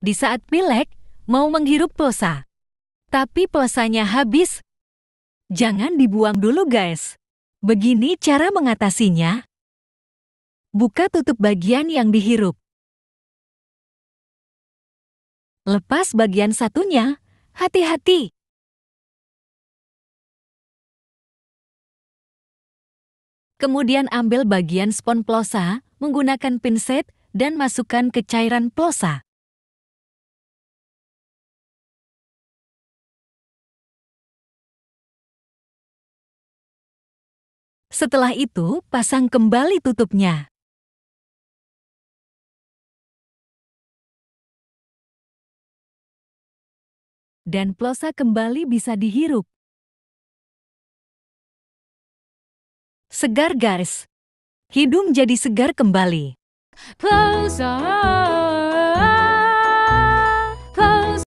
di saat Pilek mau menghirup plosa. Tapi plosanya habis. Jangan dibuang dulu guys. Begini cara mengatasinya. Buka tutup bagian yang dihirup. Lepas bagian satunya, hati-hati. Kemudian ambil bagian spon plosa menggunakan pinset dan masukkan ke cairan plosa. Setelah itu, pasang kembali tutupnya. Dan plosa kembali bisa dihirup. Segar guys. Hidung jadi segar kembali. Close